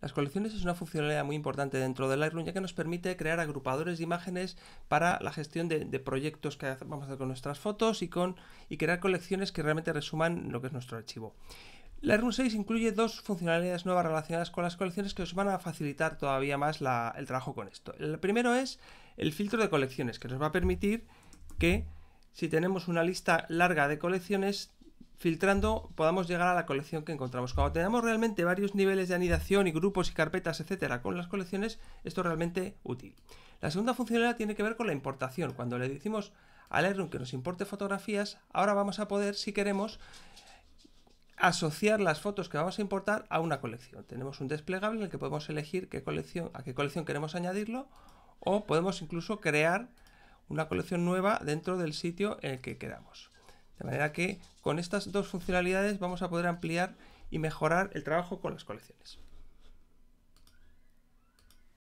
Las colecciones es una funcionalidad muy importante dentro de Lightroom ya que nos permite crear agrupadores de imágenes para la gestión de, proyectos que vamos a hacer con nuestras fotos y, con, y crear colecciones que realmente resuman lo que es nuestro archivo. Lightroom 6 incluye dos funcionalidades nuevas relacionadas con las colecciones que os van a facilitar todavía más el trabajo con esto. El primero es el filtro de colecciones, que nos va a permitir que si tenemos una lista larga de colecciones, filtrando podamos llegar a la colección que encontramos. Cuando tenemos realmente varios niveles de anidación y grupos y carpetas, etcétera, con las colecciones, esto es realmente útil. La segunda funcionalidad tiene que ver con la importación. Cuando le decimos a Lightroom que nos importe fotografías, ahora vamos a poder, si queremos, asociar las fotos que vamos a importar a una colección. Tenemos un desplegable en el que podemos elegir qué colección, a qué colección queremos añadirlo o podemos incluso crear una colección nueva dentro del sitio en el que queramos. De manera que con estas dos funcionalidades vamos a poder ampliar y mejorar el trabajo con las colecciones.